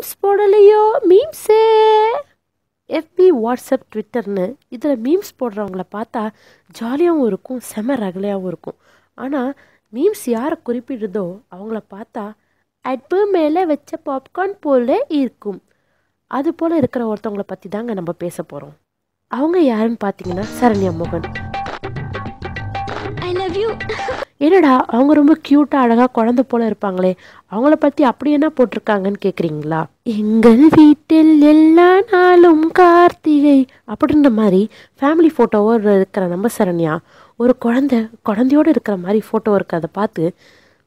memes போடலையோ மீம்ஸே எஃபி WhatsApp ட்விட்டர்னு இதில் memes போடுறவங்கள பார்த்தா ஜாலியாகவும் இருக்கும் செம ரகலையாகவும் இருக்கும் ஆனால் மீம்ஸ் யாரை குறிப்பிடுதோ அவங்கள பார்த்தா அட்பு மேலே வச்ச பாப்கார்ன் போல இருக்கும் அது போல் இருக்கிற ஒருத்தவங்களை பற்றி தாங்க நம்ம பேச போகிறோம் அவங்க யாருன்னு பார்த்தீங்கன்னா சரண்யா மோகன் ஐ லவ் யூ என்னடா அவங்க ரொம்ப க்யூட்டாக அழகாக குழந்தை போல இருப்பாங்களே அவங்கள பற்றி அப்படி என்ன போட்டிருக்காங்கன்னு கேட்குறீங்களா எங்கள் வீட்டில் எல்லா நாளும் கார்த்திகை அப்படின்ற மாதிரி ஃபேமிலி ஃபோட்டோவோ இருக்கிற நம்ம சரண்யா ஒரு குழந்த குழந்தையோடு இருக்கிற மாதிரி ஃபோட்டோ இருக்கிறத பார்த்து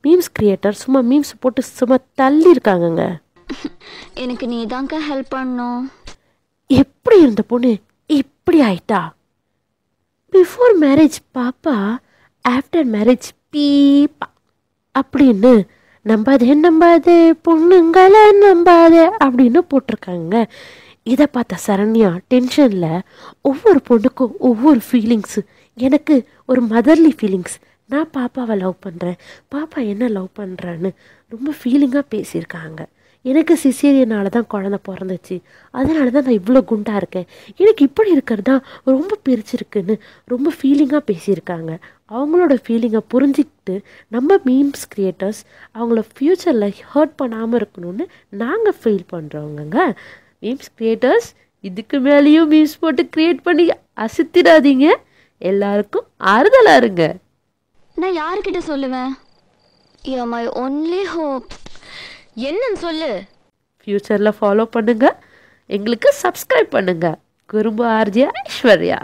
மீம்ஸ் கிரியேட்டர் சும்மா மீம்ஸ் போட்டு சும்மா தள்ளி இருக்காங்கங்க எனக்கு நீ தாங்க ஹெல்ப் பண்ணும் எப்படி இருந்த பொண்ணு இப்படி ஆயிட்டா பிஃபோர் மேரேஜ் பாப்பா ஆஃப்டர் மேரேஜ் பீப்பா அப்படின்னு நம்பாதே நம்பாதே பொண்ணுங்களை நம்பாதே அப்படின்னு போட்டிருக்காங்க இதை பார்த்த சரண்யா டென்ஷனில் ஒவ்வொரு பொண்ணுக்கும் ஒவ்வொரு ஃபீலிங்ஸு எனக்கு ஒரு மதர்லி ஃபீலிங்ஸ் நான் பாப்பாவை லவ் பண்ணுறேன் பாப்பா என்ன லவ் பண்ணுறேன்னு ரொம்ப ஃபீலிங்காக பேசியிருக்காங்க எனக்கு சிசேரியனால தான் குழந்த பிறந்துச்சு அதனால தான் நான் இவ்வளோ குண்டாக இருக்கேன் எனக்கு இப்படி இருக்கிறது தான் ரொம்ப பிரிச்சிருக்குன்னு ரொம்ப ஃபீலிங்காக பேசியிருக்காங்க அவங்களோட ஃபீலிங்கை புரிஞ்சிக்கிட்டு நம்ம மீம்ஸ் க்ரியேட்டர்ஸ் அவங்கள ஃப்யூச்சரில் ஹர்ட் பண்ணாமல் இருக்கணும்னு நாங்கள் ஃபீல் பண்ணுறவங்கங்க மீம்ஸ் க்ரியேட்டர்ஸ் இதுக்கு மேலேயும் மீம்ஸ் போட்டு க்ரியேட் பண்ணி அசுத்திடாதீங்க எல்லாருக்கும் ஆறுதலாக இருங்க நான் யாருக்கிட்ட சொல்லுவேன் ஒன்லி ஹோப்ஸ் என்னன்னு சொல்லு ஃப்யூச்சரில் ஃபாலோ பண்ணுங்கள் எங்களுக்கு சப்ஸ்கிரைப் பண்ணுங்கள் குறும்பு ஆர்ஜி ஐஸ்வர்யா